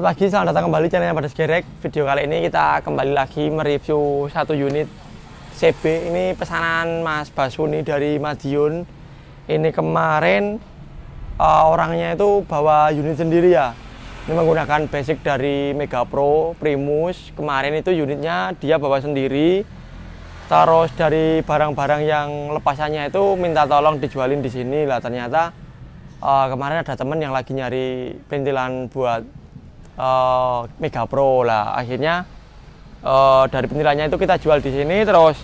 Selamat pagi, selamat datang kembali channelnya Badas Gerek. Video kali ini kita kembali lagi mereview satu unit CB. Ini pesanan Mas Basuni dari Madiun. Ini kemarin uh, orangnya itu bawa unit sendiri ya. Ini menggunakan basic dari Mega Pro Primus. Kemarin itu unitnya dia bawa sendiri. Terus dari barang-barang yang lepasannya itu minta tolong dijualin di sini lah. Ternyata uh, kemarin ada temen yang lagi nyari pentilan buat uh, Mega Pro lah akhirnya uh, dari penilainya itu kita jual di sini terus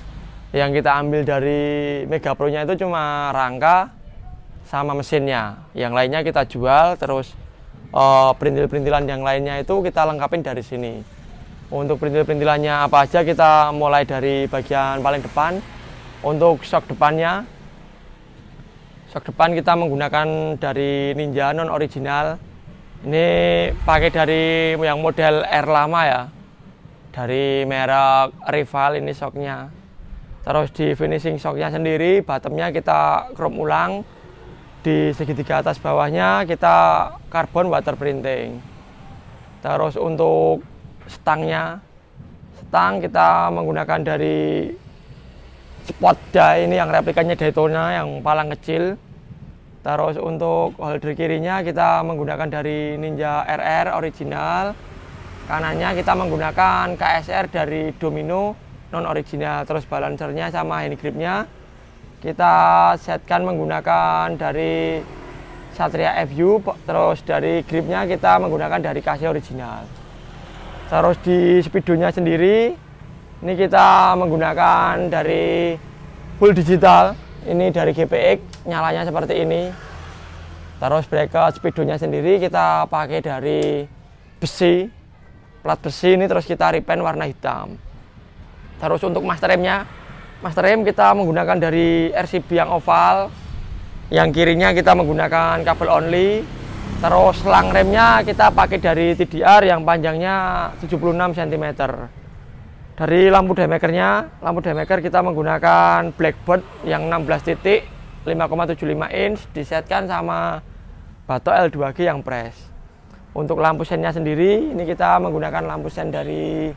yang kita ambil dari Mega Pro nya itu cuma rangka sama mesinnya yang lainnya kita jual terus uh, perintil-perintilan yang lainnya itu kita lengkapin dari sini untuk perintil-perintilannya apa aja kita mulai dari bagian paling depan untuk shock depannya shock depan kita menggunakan dari Ninja non original ini pakai dari yang model R lama ya. Dari merek Rival ini shocknya. Terus di finishing shocknya sendiri, bottomnya kita chrome ulang. Di segitiga atas bawahnya kita carbon water printing. Terus untuk stangnya, stang kita menggunakan dari spot die ini yang replikanya Daytona yang palang kecil Terus untuk holder kirinya kita menggunakan dari Ninja RR original. Kanannya kita menggunakan KSR dari Domino non original. Terus balancernya sama hand gripnya kita setkan menggunakan dari Satria FU terus dari gripnya kita menggunakan dari Casio original terus di speedonya sendiri ini kita menggunakan dari full digital ini dari GPX nyalanya seperti ini terus bracket speedonya sendiri kita pakai dari besi plat besi ini terus kita repaint warna hitam terus untuk master remnya master rem kita menggunakan dari RCB yang oval yang kirinya kita menggunakan kabel only terus selang remnya kita pakai dari TDR yang panjangnya 76 cm dari lampu demekernya lampu demeker kita menggunakan blackbird yang 16 titik 5,75 inch disetkan sama batok L2G yang press untuk lampu sennya sendiri ini kita menggunakan lampu sen dari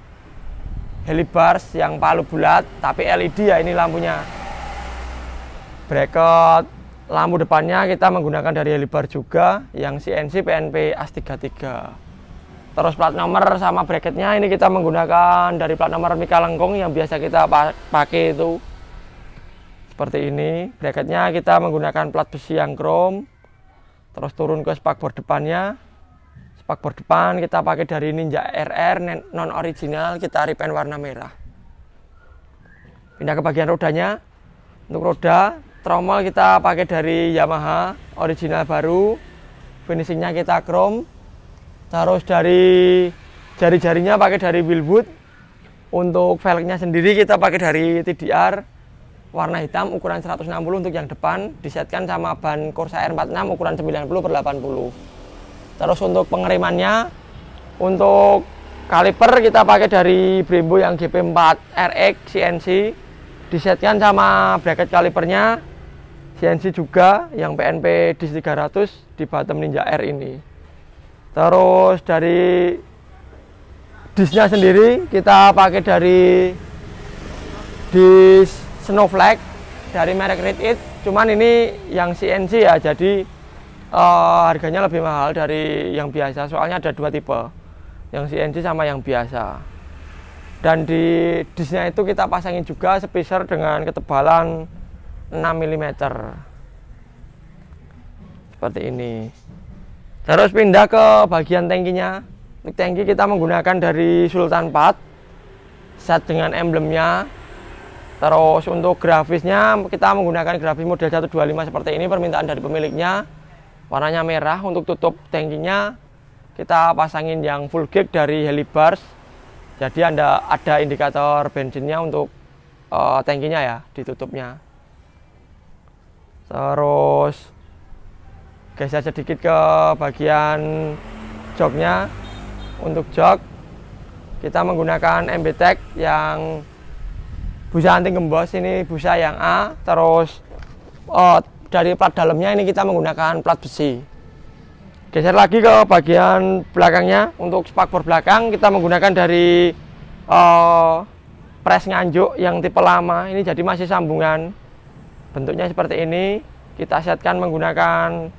helibars yang palu bulat tapi LED ya ini lampunya bracket lampu depannya kita menggunakan dari helibar juga yang CNC PNP a 33 terus plat nomor sama bracketnya ini kita menggunakan dari plat nomor Mika Lengkung yang biasa kita pakai itu seperti ini bracketnya kita menggunakan plat besi yang krom terus turun ke spakbor depannya spakbor depan kita pakai dari Ninja RR non original kita repaint warna merah pindah ke bagian rodanya untuk roda tromol kita pakai dari Yamaha original baru finishingnya kita chrome terus dari jari-jarinya pakai dari Wilwood untuk velgnya sendiri kita pakai dari TDR warna hitam ukuran 160 untuk yang depan disetkan sama ban Corsair 46 ukuran 90 per 80 terus untuk pengeremannya untuk kaliper kita pakai dari Brembo yang GP4 RX CNC disetkan sama bracket kalipernya CNC juga yang PNP DIS 300 di bottom Ninja R ini terus dari disnya sendiri kita pakai dari dis snowflake dari merek Red It. Cuman ini yang CNC ya, jadi uh, harganya lebih mahal dari yang biasa. Soalnya ada dua tipe, yang CNC sama yang biasa. Dan di disnya itu kita pasangin juga spacer dengan ketebalan 6 mm. Seperti ini. Terus pindah ke bagian tangkinya. Tangki kita menggunakan dari Sultan 4 set dengan emblemnya Terus untuk grafisnya kita menggunakan grafis model 125 seperti ini permintaan dari pemiliknya. Warnanya merah untuk tutup tangkinya kita pasangin yang full gig dari Helibars. Jadi Anda ada indikator bensinnya untuk uh, eh, tankinya ya ditutupnya. Terus geser sedikit ke bagian joknya untuk jok kita menggunakan MBTEC yang busa anti gembos ini busa yang A terus oh, dari plat dalamnya ini kita menggunakan plat besi geser lagi ke bagian belakangnya untuk spakbor belakang kita menggunakan dari oh, press nganjuk yang tipe lama ini jadi masih sambungan bentuknya seperti ini kita setkan menggunakan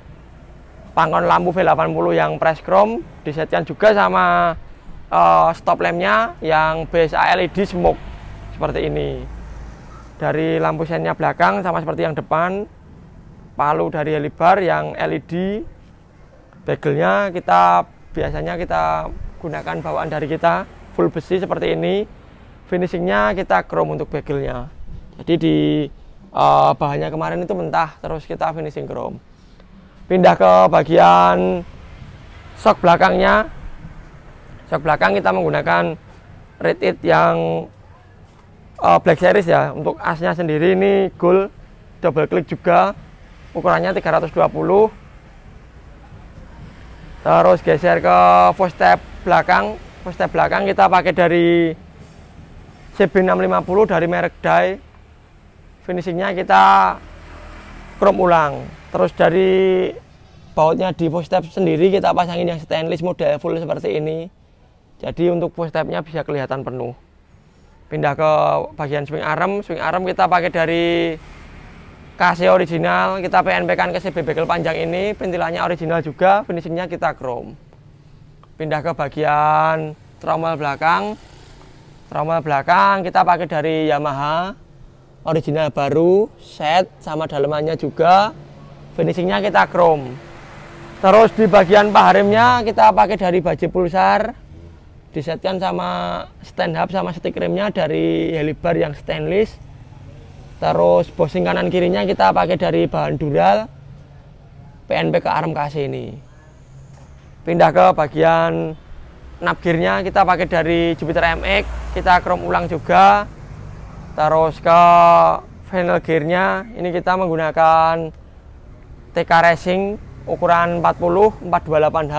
pangkon lampu V80 yang press chrome disetkan juga sama uh, stop lampnya yang BSA LED smoke seperti ini. Dari lampu senya belakang sama seperti yang depan, palu dari helibar yang LED, bagelnya kita biasanya kita gunakan bawaan dari kita full besi seperti ini. Finishingnya kita chrome untuk bagelnya. Jadi di uh, bahannya kemarin itu mentah, terus kita finishing chrome. Pindah ke bagian shock belakangnya. Shock belakang kita menggunakan red yang uh, Black Series ya untuk asnya sendiri ini gold double click juga ukurannya 320 terus geser ke full step belakang full step belakang kita pakai dari CB650 dari merek Dai finishingnya kita chrome ulang terus dari bautnya di post step sendiri kita pasangin yang stainless model full seperti ini jadi untuk post stepnya bisa kelihatan penuh pindah ke bagian swing arm swing arm kita pakai dari KC original kita PNP kan ke CB bekel panjang ini pentilannya original juga finishingnya kita chrome pindah ke bagian tromol belakang tromol belakang kita pakai dari Yamaha original baru set sama dalemannya juga finishingnya kita chrome terus di bagian paharimnya kita pakai dari baji pulsar disetkan sama stand up sama stick rimnya dari helibar yang stainless terus bosing kanan kirinya kita pakai dari bahan dural PNP ke arm KC ini pindah ke bagian nap gearnya kita pakai dari Jupiter MX kita chrome ulang juga terus ke final gearnya ini kita menggunakan TK Racing ukuran 40 428H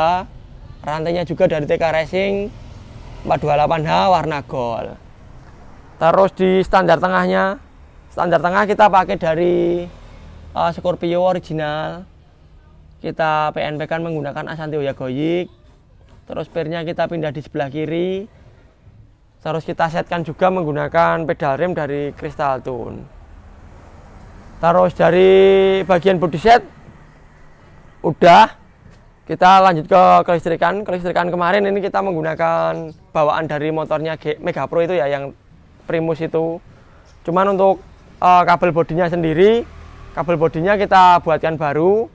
rantainya juga dari TK Racing 428H warna gold terus di standar tengahnya standar tengah kita pakai dari uh, Scorpio original kita PNP kan menggunakan Asante Oyagoyik. terus pernya kita pindah di sebelah kiri terus kita setkan juga menggunakan pedal rem dari Crystal Tune terus dari bagian body set udah kita lanjut ke kelistrikan kelistrikan kemarin ini kita menggunakan bawaan dari motornya G, Mega Pro itu ya yang Primus itu cuman untuk uh, kabel bodinya sendiri kabel bodinya kita buatkan baru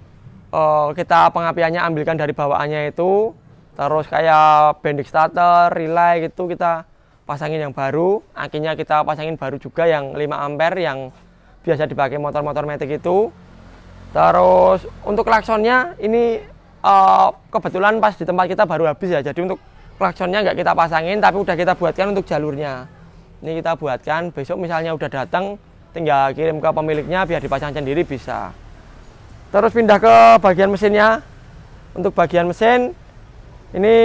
uh, kita pengapiannya ambilkan dari bawaannya itu terus kayak bending starter relay gitu kita pasangin yang baru akhirnya kita pasangin baru juga yang 5 ampere yang biasa dipakai motor-motor metik itu terus untuk klaksonnya ini uh, kebetulan pas di tempat kita baru habis ya jadi untuk klaksonnya nggak kita pasangin tapi udah kita buatkan untuk jalurnya ini kita buatkan besok misalnya udah datang tinggal kirim ke pemiliknya biar dipasang sendiri bisa terus pindah ke bagian mesinnya untuk bagian mesin ini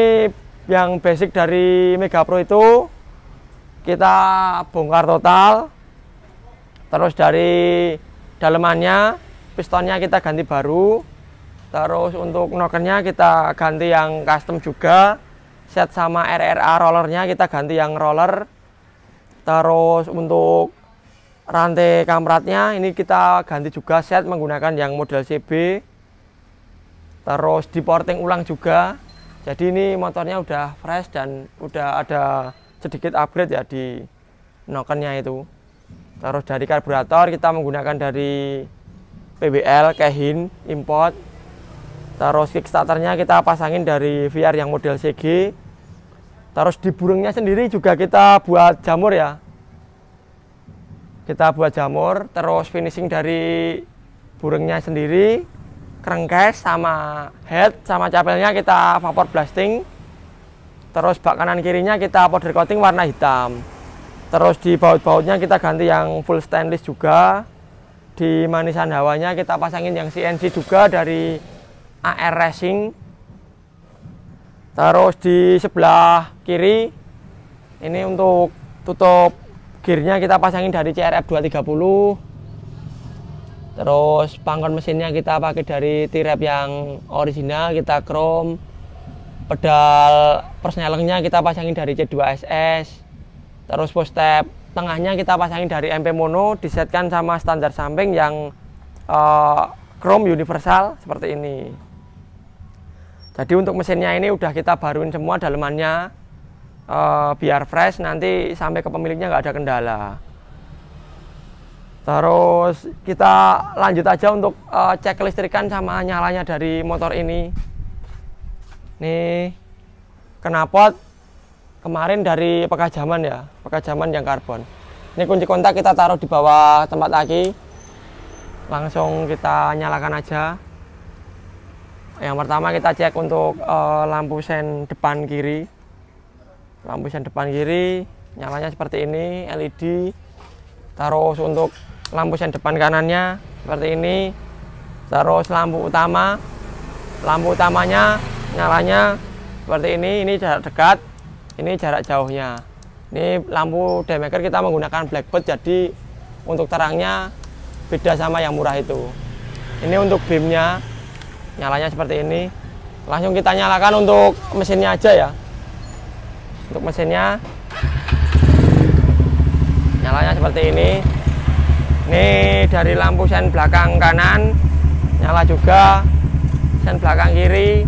yang basic dari Mega Pro itu kita bongkar total terus dari dalemannya pistonnya kita ganti baru Terus untuk knockernya kita ganti yang custom juga. Set sama RRA rollernya kita ganti yang roller. Terus untuk rantai kamratnya ini kita ganti juga set menggunakan yang model CB. Terus diporting ulang juga. Jadi ini motornya udah fresh dan udah ada sedikit upgrade ya di knockernya itu. Terus dari karburator kita menggunakan dari PBL Kehin import Terus kickstarternya kita pasangin dari VR yang model CG. Terus di burungnya sendiri juga kita buat jamur ya. Kita buat jamur, terus finishing dari burungnya sendiri, kerengkes sama head sama capelnya kita vapor blasting. Terus bak kanan kirinya kita powder coating warna hitam. Terus di baut-bautnya kita ganti yang full stainless juga. Di manisan hawanya kita pasangin yang CNC juga dari AR Racing terus di sebelah kiri ini untuk tutup gearnya kita pasangin dari CRF 230 terus pangkon mesinnya kita pakai dari T-Rap yang original kita chrome pedal persnelengnya kita pasangin dari C2SS terus post step tengahnya kita pasangin dari MP mono disetkan sama standar samping yang uh, eh, chrome universal seperti ini jadi untuk mesinnya ini udah kita baruin semua dalemannya e, biar fresh nanti sampai ke pemiliknya nggak ada kendala. Terus kita lanjut aja untuk e, cek kelistrikan sama nyalanya dari motor ini. Nih knalpot kemarin dari pekajaman ya, pekajaman yang karbon. Ini kunci kontak kita taruh di bawah tempat aki. Langsung kita nyalakan aja. Yang pertama kita cek untuk uh, lampu sen depan kiri. Lampu sen depan kiri nyalanya seperti ini LED. Terus untuk lampu sen depan kanannya seperti ini. Terus lampu utama. Lampu utamanya nyalanya seperti ini. Ini jarak dekat, ini jarak jauhnya. Ini lampu daymaker kita menggunakan blackbird jadi untuk terangnya beda sama yang murah itu. Ini untuk beamnya nyalanya seperti ini langsung kita nyalakan untuk mesinnya aja ya untuk mesinnya nyalanya seperti ini ini dari lampu sen belakang kanan nyala juga sen belakang kiri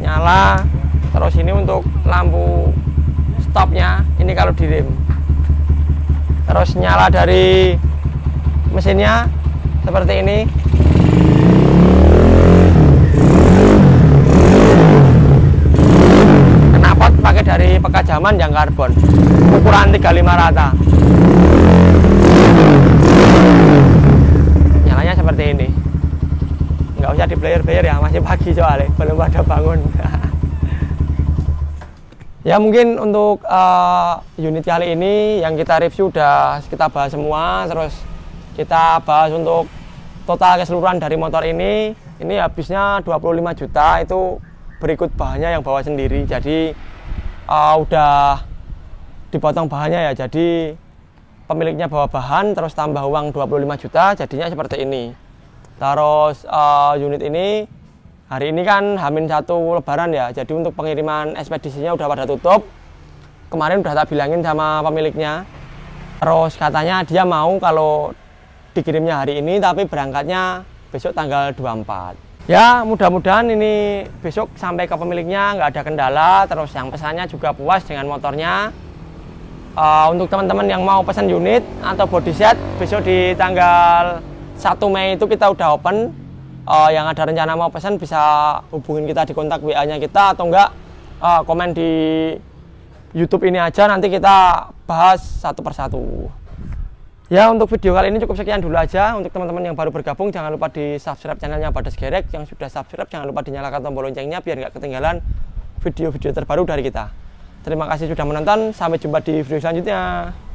nyala terus ini untuk lampu stopnya ini kalau direm terus nyala dari mesinnya seperti ini pakai dari pekajaman yang karbon ukuran 35 rata nyalanya seperti ini nggak usah di player-player ya masih pagi soalnya belum ada bangun ya mungkin untuk uh, unit kali ini yang kita review sudah kita bahas semua terus kita bahas untuk total keseluruhan dari motor ini ini habisnya 25 juta itu berikut bahannya yang bawa sendiri jadi uh, udah dipotong bahannya ya jadi pemiliknya bawa bahan terus tambah uang 25 juta jadinya seperti ini terus uh, unit ini hari ini kan hamin satu lebaran ya jadi untuk pengiriman ekspedisinya udah pada tutup kemarin udah tak bilangin sama pemiliknya terus katanya dia mau kalau dikirimnya hari ini tapi berangkatnya besok tanggal 24 Ya mudah-mudahan ini besok sampai ke pemiliknya nggak ada kendala terus yang pesannya juga puas dengan motornya uh, Untuk teman-teman yang mau pesan unit atau body set besok di tanggal 1 Mei itu kita udah open uh, Yang ada rencana mau pesan bisa hubungin kita di kontak WA nya kita atau enggak uh, eh, komen di YouTube ini aja nanti kita bahas satu persatu Ya untuk video kali ini cukup sekian dulu aja Untuk teman-teman yang baru bergabung jangan lupa di subscribe channelnya Badas Gerek Yang sudah subscribe jangan lupa dinyalakan tombol loncengnya Biar nggak ketinggalan video-video terbaru dari kita Terima kasih sudah menonton Sampai jumpa di video selanjutnya